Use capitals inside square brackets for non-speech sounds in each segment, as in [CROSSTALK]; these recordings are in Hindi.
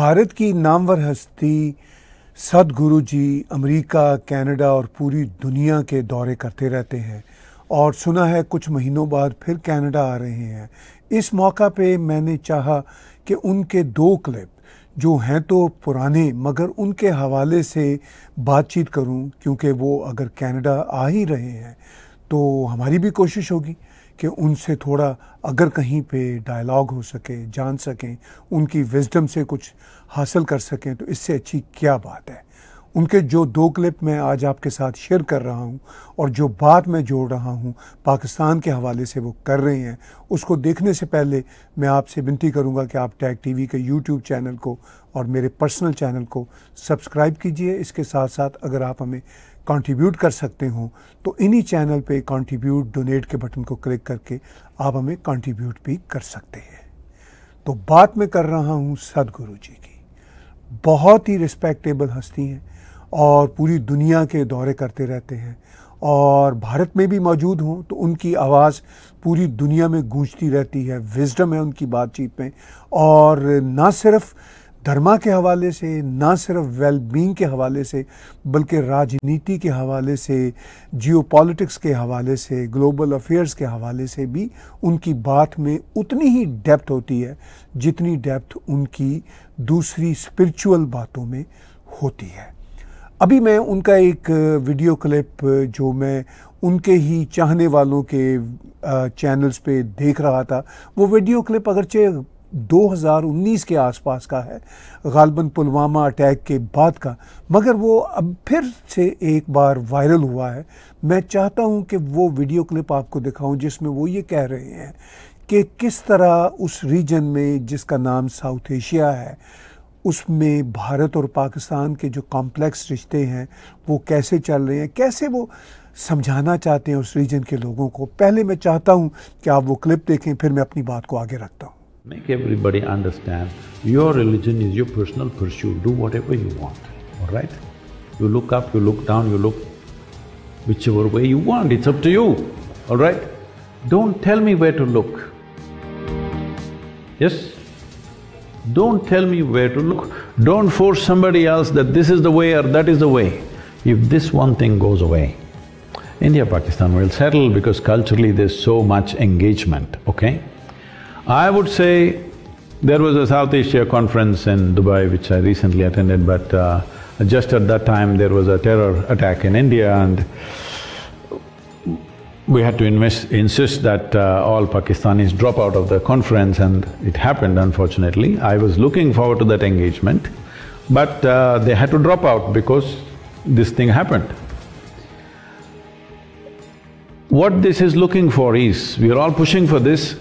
भारत की नामवर हस्ती सदगुरु जी अमरीका कैनेडा और पूरी दुनिया के दौरे करते रहते हैं और सुना है कुछ महीनों बाद फिर कैनेडा आ रहे हैं इस मौका पे मैंने चाहा कि उनके दो क्लिप जो हैं तो पुराने मगर उनके हवाले से बातचीत करूं क्योंकि वो अगर कनाडा आ ही रहे हैं तो हमारी भी कोशिश होगी कि उनसे थोड़ा अगर कहीं पे डायलॉग हो सके जान सकें उनकी विजडम से कुछ हासिल कर सकें तो इससे अच्छी क्या बात है उनके जो दो क्लिप मैं आज आपके साथ शेयर कर रहा हूं और जो बात मैं जोड़ रहा हूं पाकिस्तान के हवाले से वो कर रहे हैं उसको देखने से पहले मैं आपसे विनती करूंगा कि आप टैग टीवी के यूट्यूब चैनल को और मेरे पर्सनल चैनल को सब्सक्राइब कीजिए इसके साथ साथ अगर आप हमें कंट्रीब्यूट कर सकते हो तो इन्हीं चैनल पे कंट्रीब्यूट डोनेट के बटन को क्लिक करके आप हमें कंट्रीब्यूट भी कर सकते हैं तो बात मैं कर रहा हूँ सदगुरु जी की बहुत ही रिस्पेक्टेबल हस्ती हैं और पूरी दुनिया के दौरे करते रहते हैं और भारत में भी मौजूद हों तो उनकी आवाज़ पूरी दुनिया में गूंजती रहती है विजडम है उनकी बातचीत में और ना सिर्फ़ धर्मा के हवाले से ना सिर्फ वेलबींग के हवाले से बल्कि राजनीति के हवाले से जियोपॉलिटिक्स के हवाले से ग्लोबल अफेयर्स के हवाले से भी उनकी बात में उतनी ही डेप्थ होती है जितनी डेप्थ उनकी दूसरी स्पिरिचुअल बातों में होती है अभी मैं उनका एक वीडियो क्लिप जो मैं उनके ही चाहने वालों के चैनल्स पे देख रहा था वो वीडियो क्लिप अगरचे 2019 के आसपास का है गालबन पुलवामा अटैक के बाद का मगर वो अब फिर से एक बार वायरल हुआ है मैं चाहता हूं कि वो वीडियो क्लिप आपको दिखाऊं जिसमें वो ये कह रहे हैं कि किस तरह उस रीजन में जिसका नाम साउथ एशिया है उसमें भारत और पाकिस्तान के जो कॉम्प्लेक्स रिश्ते हैं वो कैसे चल रहे हैं कैसे वो समझाना चाहते हैं उस रीजन के लोगों को पहले मैं चाहता हूं कि आप वो क्लिप देखें फिर मैं अपनी बात को आगे रखता हूं Make everybody understand, your religion is your personal pursuit, do whatever you want, all right? You look up, you look down, you look whichever way you want, it's up to you, all right? Don't tell me where to look. Yes? Don't tell me where to look. Don't force somebody else that this is the way or that is the way. If this one thing goes away, India-Pakistan will settle because culturally there's so much engagement, okay? I would say there was a South Asia conference in Dubai which I recently attended but uh, just at that time there was a terror attack in India and we had to insist that uh, all Pakistanis drop out of the conference and it happened unfortunately. I was looking forward to that engagement but uh, they had to drop out because this thing happened. What this is looking for is, we are all pushing for this,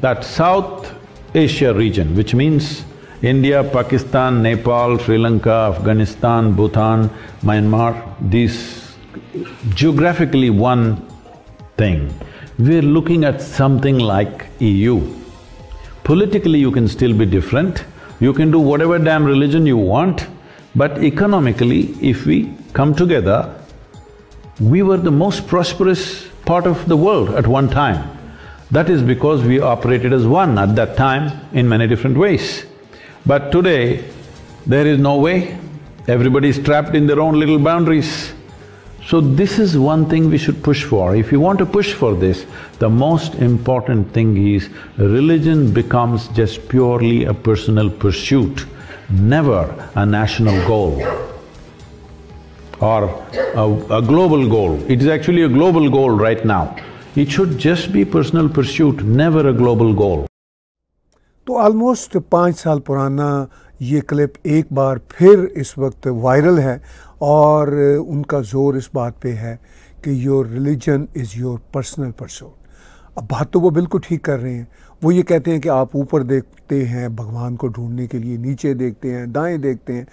that South Asia region, which means India, Pakistan, Nepal, Sri Lanka, Afghanistan, Bhutan, Myanmar, these geographically one thing, we're looking at something like EU. Politically, you can still be different, you can do whatever damn religion you want, but economically, if we come together, we were the most prosperous part of the world at one time. That is because we operated as one at that time in many different ways. But today, there is no way. Everybody is trapped in their own little boundaries. So this is one thing we should push for. If you want to push for this, the most important thing is religion becomes just purely a personal pursuit, never a national goal or a, a global goal. It is actually a global goal right now. It should just be personal pursuit, never a global goal. तो ऑलमोस्ट पाँच साल पुराना ये क्लिप एक बार फिर इस वक्त वायरल है और उनका जोर इस बात पे है कि your religion is your personal pursuit अब बात तो वो बिल्कुल ठीक कर रहे हैं वो ये कहते हैं कि आप ऊपर देखते हैं भगवान को ढूंढने के लिए नीचे देखते हैं दाएं देखते हैं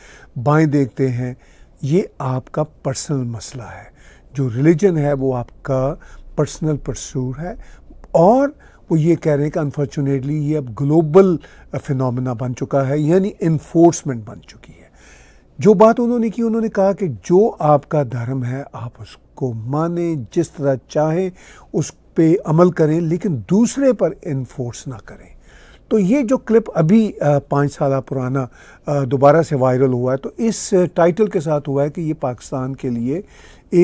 बाएं देखते हैं ये आपका पर्सनल मसला है जो रिलीजन है वो आपका पर्सनल परसूर है और वो ये कह रहे हैं कि अनफॉर्चुनेटली ये अब ग्लोबल फिनमिना बन चुका है यानी इन्फोर्समेंट बन चुकी है जो बात उन्होंने की उन्होंने कहा कि जो आपका धर्म है आप उसको माने जिस तरह चाहें उस पर अमल करें लेकिन दूसरे पर इन्फोर्स ना करें तो ये जो क्लिप अभी पाँच साल पुराना दोबारा से वायरल हुआ है तो इस टाइटल के साथ हुआ है कि ये पाकिस्तान के लिए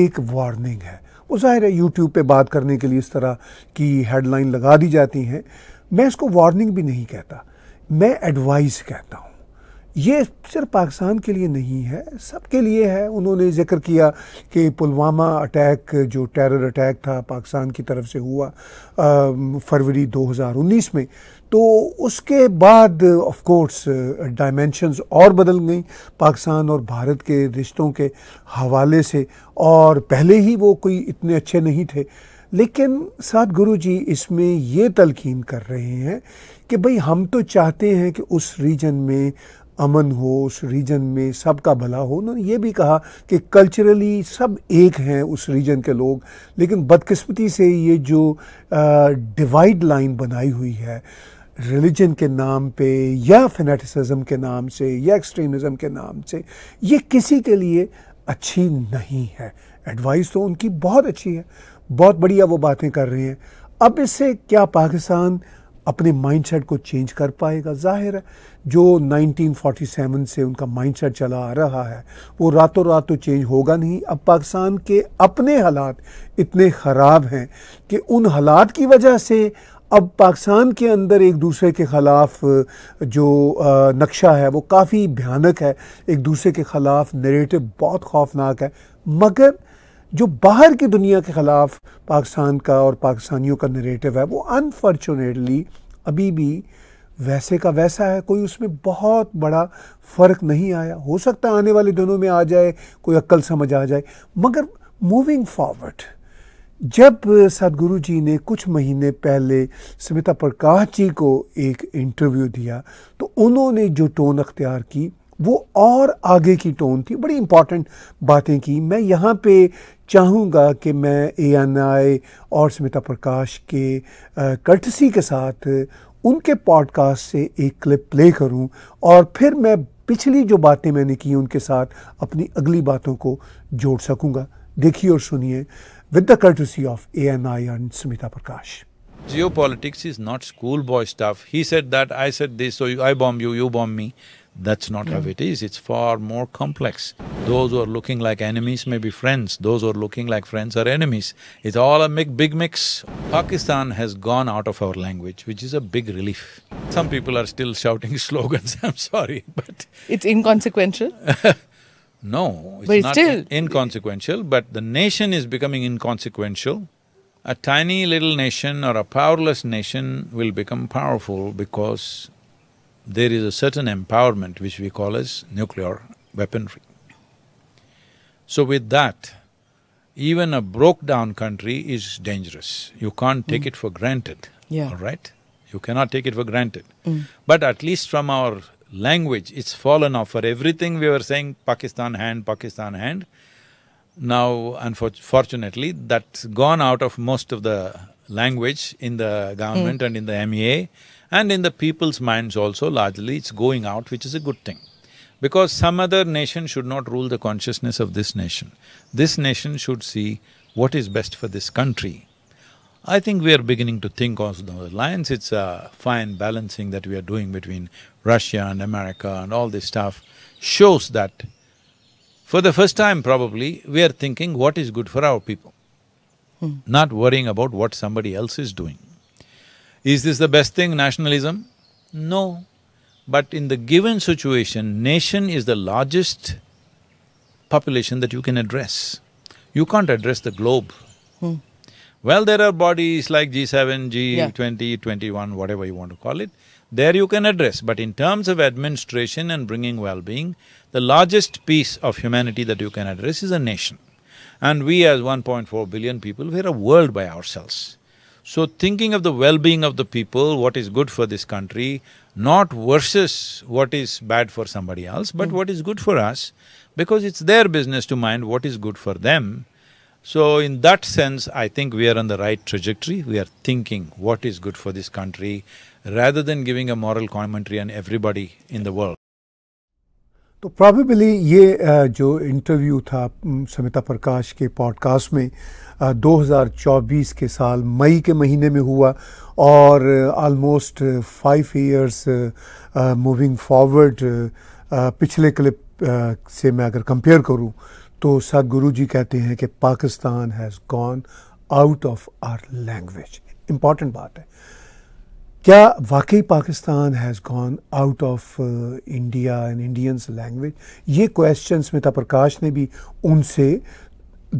एक वार्निंग है वो ज़ाहिर है यूट्यूब पे बात करने के लिए इस तरह की हेडलाइन लगा दी जाती हैं मैं इसको वार्निंग भी नहीं कहता मैं एडवाइस कहता हूँ ये सिर्फ पाकिस्तान के लिए नहीं है सबके लिए है उन्होंने जिक्र किया कि पुलवामा अटैक जो टेरर अटैक था पाकिस्तान की तरफ से हुआ फरवरी 2019 में तो उसके बाद ऑफ कोर्स डायमेंशंस और बदल गई पाकिस्तान और भारत के रिश्तों के हवाले से और पहले ही वो कोई इतने अच्छे नहीं थे लेकिन साथ गुरु जी इसमें ये तलखीन कर रहे हैं कि भाई हम तो चाहते हैं कि उस रीजन में अमन हो उस रीजन में सबका भला हो उन्होंने ये भी कहा कि कल्चरली सब एक हैं उस रीजन के लोग लेकिन बदकिस्मती से ये जो डिवाइड लाइन बनाई हुई है रिलीजन के नाम पे या फिनेटिसिज्म के नाम से या एक्सट्रीमिज्म के नाम से ये किसी के लिए अच्छी नहीं है एडवाइस तो उनकी बहुत अच्छी है बहुत बढ़िया वो बातें कर रहे हैं अब इससे क्या पाकिस्तान अपने माइंडसेट को चेंज कर पाएगा जाहिर है जो 1947 से उनका माइंडसेट चला आ रहा है वो रातों रात तो चेंज होगा नहीं अब पाकिस्तान के अपने हालात इतने ख़राब हैं कि उन हालात की वजह से अब पाकिस्तान के अंदर एक दूसरे के ख़िलाफ़ जो नक्शा है वो काफ़ी भयानक है एक दूसरे के ख़िलाफ़ नरेटिव बहुत खौफनाक है मगर जो बाहर की दुनिया के ख़िलाफ़ पाकिस्तान का और पाकिस्तानियों का नरेटिव है वो अनफॉर्चुनेटली अभी भी वैसे का वैसा है कोई उसमें बहुत बड़ा फ़र्क नहीं आया हो सकता आने वाले दिनों में आ जाए कोई अक्ल समझ आ जाए मगर मूविंग फॉरवर्ड जब सदगुरु जी ने कुछ महीने पहले स्मिता प्रकाश जी को एक इंटरव्यू दिया तो उन्होंने जो टोन अख्तियार की वो और आगे की टोन थी बड़ी इंपॉर्टेंट बातें की मैं यहाँ पे चाहूँगा कि मैं ए एन आई और स्मिता प्रकाश के कर्टसी के साथ उनके पॉडकास्ट से एक क्लिप प्ले करूँ और फिर मैं पिछली जो बातें मैंने की उनके साथ अपनी अगली बातों को जोड़ सकूँगा देखिए और सुनिए with the courtesy of ANI and Sumita Prakash. Geopolitics is not schoolboy stuff. He said that, I said this, so you, I bomb you, you bomb me. That's not yeah. how it is. It's far more complex. Those who are looking like enemies may be friends, those who are looking like friends are enemies. It's all a big, big mix. Pakistan has gone out of our language, which is a big relief. Some people are still shouting [LAUGHS] slogans, I'm sorry, but. It's inconsequential. [LAUGHS] No, it's, but it's not still... inconsequential, but the nation is becoming inconsequential. A tiny little nation or a powerless nation will become powerful because there is a certain empowerment which we call as nuclear weaponry. So with that, even a broke-down country is dangerous. You can't take mm. it for granted, yeah. all right? You cannot take it for granted. Mm. But at least from our language, it's fallen off. For everything we were saying Pakistan hand, Pakistan hand, now unfortunately that's gone out of most of the language in the government mm. and in the MEA and in the people's minds also largely it's going out which is a good thing. Because some other nation should not rule the consciousness of this nation. This nation should see what is best for this country I think we are beginning to think also those lines. It's a fine balancing that we are doing between Russia and America and all this stuff shows that for the first time probably, we are thinking what is good for our people, hmm. not worrying about what somebody else is doing. Is this the best thing, nationalism? No. But in the given situation, nation is the largest population that you can address. You can't address the globe. Hmm. Well, there are bodies like G7, G20, yeah. 21, whatever you want to call it. There you can address, but in terms of administration and bringing well-being, the largest piece of humanity that you can address is a nation. And we as 1.4 billion people, we're a world by ourselves. So thinking of the well-being of the people, what is good for this country, not versus what is bad for somebody else, but mm. what is good for us, because it's their business to mind what is good for them so in that sense, I think we are on the right trajectory. We are thinking what is good for this country rather than giving a moral commentary on everybody in the world. तो probably, ये जो इंटरव्यू था समिता प्रकाश के पॉडकास्ट में 2024 के साल मई के महीने में हुआ और forward, five years moving forward पिछले क्लिप से मैं अगर करूं तो सदगुरु जी कहते हैं कि Pakistan has gone out of our language important बात है क्या वाकई Pakistan has gone out of India and Indians language ये क्वेश्चन स्मिता प्रकाश ने भी उनसे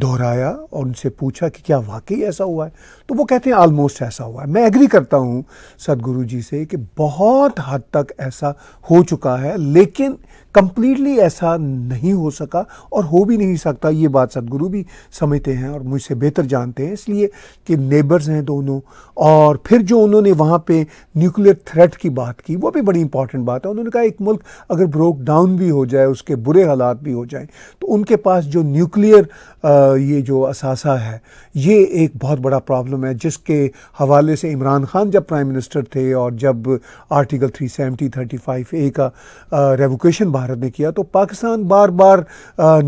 दोहराया और उनसे पूछा कि क्या वाकई ऐसा हुआ है तो वो कहते हैं ऑलमोस्ट ऐसा हुआ है मैं एग्री करता हूँ सदगुरु जी से कि बहुत हद तक ऐसा हो चुका है लेकिन कंप्लीटली ऐसा नहीं हो सका और हो भी नहीं सकता ये बात सदगुरु भी समझते हैं और मुझसे बेहतर जानते हैं इसलिए कि नेबर्स हैं दोनों और फिर जो उन्होंने वहाँ पे न्यूक्लियर थ्रेट की बात की वो भी बड़ी इंपॉर्टेंट बात है उन्होंने कहा एक मुल्क अगर ब्रोक डाउन भी हो जाए उसके बुरे हालात भी हो जाए तो उनके पास जो न्यूक्लियर ये जो असासा है ये एक बहुत बड़ा प्रॉब्लम है जिसके हवाले से इमरान खान जब प्राइम मिनिस्टर थे और जब article three seventy thirty five A का रेवोकेशन भारत ने किया तो पाकिस्तान बार बार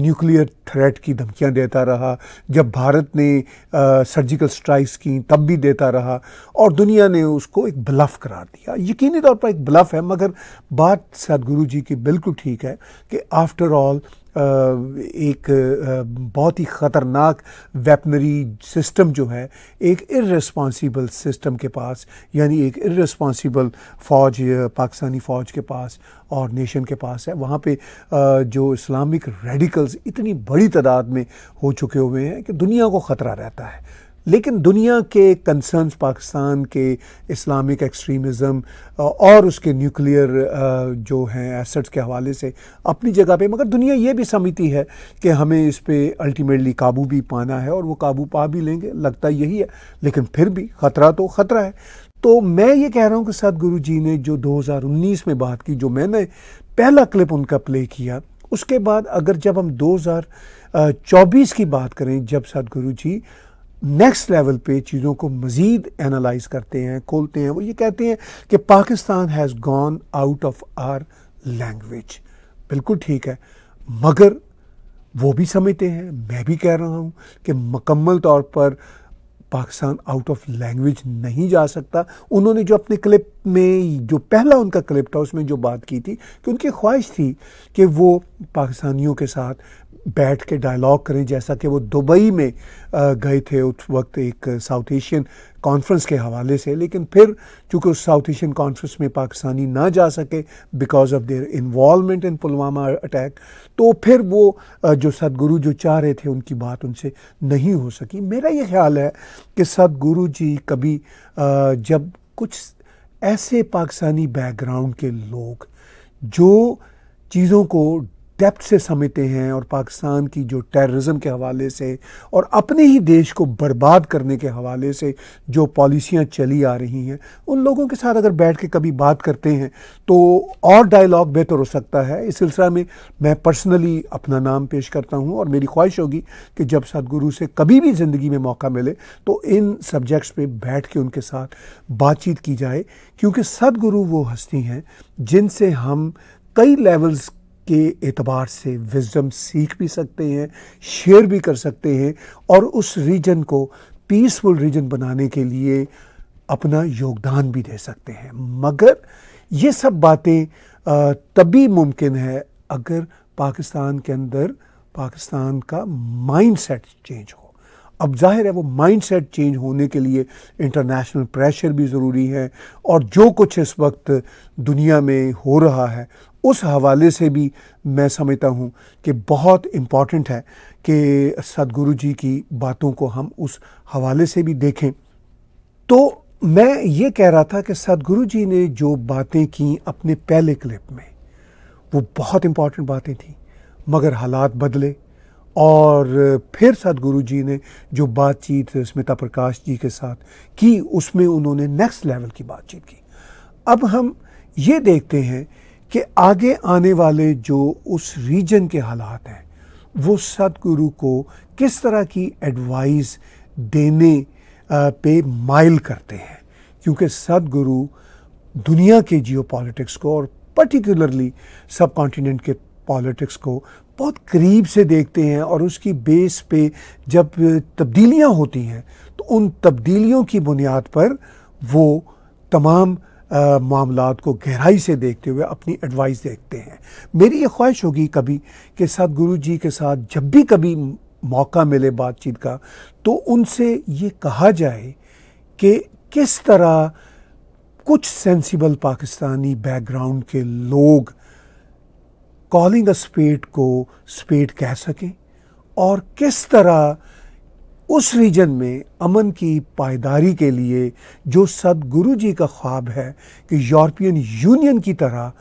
न्यूक्लियर थ्रेट की धमकियां देता रहा जब भारत ने आ, सर्जिकल स्ट्राइक्स की तब भी देता रहा और दुनिया ने उसको एक ब्लफ करार दिया यकीनी तौर पर एक ब्लफ है मगर बात सदगुरु जी की बिल्कुल ठीक है कि आफ्टर ऑल एक बहुत ही ख़तरनाक वेपनरी सिस्टम जो है एक इरेस्पॉन्सिबल सिस्टम के पास यानी एक इरेस्पॉन्सिबल फ़ौज पाकिस्तानी फ़ौज के पास और नेशन के पास है वहाँ पे जो इस्लामिक रेडिकल्स इतनी बड़ी तादाद में हो चुके हुए हैं कि दुनिया को ख़तरा रहता है लेकिन दुनिया के कंसर्न्स पाकिस्तान के इस्लामिक एक्सट्रीमिज़म और उसके न्यूक्लियर जो हैं एसेट्स के हवाले से अपनी जगह पे मगर दुनिया ये भी समझती है कि हमें इस पर अल्टीमेटली काबू भी पाना है और वो काबू पा भी लेंगे लगता यही है लेकिन फिर भी ख़तरा तो ख़तरा है तो मैं ये कह रहा हूँ कि सदगुरु जी ने जो 2019 में बात की जो मैंने पहला क्लिप उनका प्ले किया उसके बाद अगर जब हम 2024 की बात करें जब सदगुरु जी नेक्स्ट लेवल पे चीज़ों को मज़ीद एनालाइज करते हैं खोलते हैं वो ये कहते हैं कि Pakistan has gone out of our language बिल्कुल ठीक है मगर वो भी समझते हैं मैं भी कह रहा हूँ कि मकम्मल तौर पर पाकिस्तान आउट ऑफ लैंग्वेज नहीं जा सकता उन्होंने जो अपने क्लिप में जो पहला उनका क्लिप था उसमें जो बात की थी कि उनकी ख्वाहिश थी कि वो पाकिस्तानियों के साथ बैठ के डायलॉग करें जैसा कि वो दुबई में गए थे उस वक्त एक साउथ एशियन कॉन्फ्रेंस के हवाले से लेकिन फिर चूँकि उस साउथ एशियन कॉन्फ्रेंस में पाकिस्तानी ना जा सके because of their involvement in Pulwama attack तो फिर वो जो सदगुरु जो चाह रहे थे उनकी बात उनसे नहीं हो सकी मेरा ये ख्याल है कि सदगुरु जी कभी जब कुछ ऐसे पाकिस्तानी बैकग्राउंड के लोग जो चीज़ों को डेप्थ से समेटे हैं और पाकिस्तान की जो टेररिज्म के हवाले से और अपने ही देश को बर्बाद करने के हवाले से जो पॉलिसियाँ चली आ रही हैं उन लोगों के साथ अगर बैठ के कभी बात करते हैं तो और डायलॉग बेहतर हो सकता है इस सिलसिला में मैं पर्सनली अपना नाम पेश करता हूँ और मेरी ख्वाहिश होगी कि जब सदगुरु से कभी भी ज़िंदगी में मौका मिले तो इन सब्जेक्ट्स पर बैठ के उनके साथ बातचीत की जाए क्योंकि सदगुरु वो हस्ती हैं जिनसे हम कई लेवल्स के एतबार से विजडम सीख भी सकते हैं शेयर भी कर सकते हैं और उस रीजन को पीसफुल रीजन बनाने के लिए अपना योगदान भी दे सकते हैं मगर ये सब बातें तभी मुमकिन है अगर पाकिस्तान के अंदर पाकिस्तान का माइंडसेट चेंज हो अब जाहिर है वो माइंडसेट चेंज होने के लिए इंटरनेशनल प्रेशर भी ज़रूरी है और जो कुछ इस वक्त दुनिया में हो रहा है उस हवाले से भी मैं समझता हूँ कि बहुत इम्पॉर्टेंट है कि सदगुरु जी की बातों को हम उस हवाले से भी देखें तो मैं ये कह रहा था कि सदगुरु जी ने जो बातें की अपने पहले क्लिप में वो बहुत इम्पॉर्टेंट बातें थी मगर हालात बदले और फिर सदगुरु जी ने जो बातचीत स्मिता प्रकाश जी के साथ की उसमें उन्होंने नेक्स्ट लेवल की बातचीत की अब हम ये देखते हैं कि आगे आने वाले जो उस रीजन के हालात हैं वो सतगुरु को किस तरह की एडवाइस देने पे माइल करते हैं क्योंकि सतगुरु दुनिया के जियो पॉलिटिक्स को और पर्टिकुलरली सब कॉन्टीनेंट के पॉलिटिक्स को बहुत करीब से देखते हैं और उसकी बेस पे जब तब्दीलियां होती हैं तो उन तब्दीलियों की बुनियाद पर वो तमाम मामला को गहराई से देखते हुए अपनी एडवाइस देखते हैं मेरी ये ख्वाहिश होगी कभी कि गुरु जी के साथ जब भी कभी मौका मिले बातचीत का तो उनसे ये कहा जाए कि किस तरह कुछ सेंसिबल पाकिस्तानी बैकग्राउंड के लोग कॉलिंग अ स्पेट को स्पेट कह सकें और किस तरह उस रीजन में अमन की पायदारी के लिए जो सदगुरु जी का ख्वाब है कि यूरोपियन यूनियन की तरह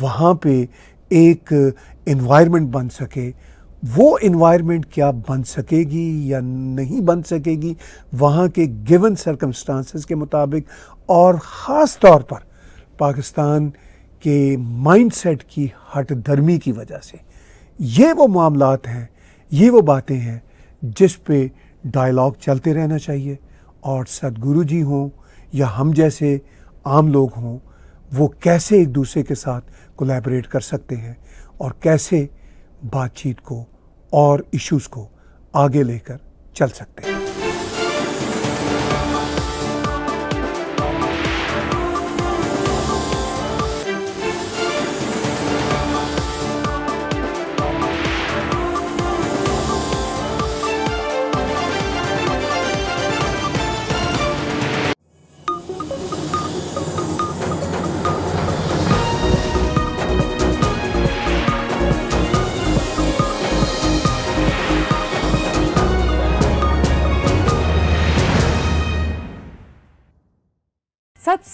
वहाँ पे एक इन्वायरमेंट बन सके वो इन्वायरमेंट क्या बन सकेगी या नहीं बन सकेगी वहाँ के गिवन सरकमस्टांसिस के मुताबिक और ख़ास तौर पर पाकिस्तान के माइंडसेट की हट धर्मी की वजह से ये वो मामलात हैं ये वो बातें हैं जिस पे डायलॉग चलते रहना चाहिए और सदगुरु जी हों या हम जैसे आम लोग हों वो कैसे एक दूसरे के साथ कोलैबोरेट कर सकते हैं और कैसे बातचीत को और इश्यूज़ को आगे लेकर चल सकते हैं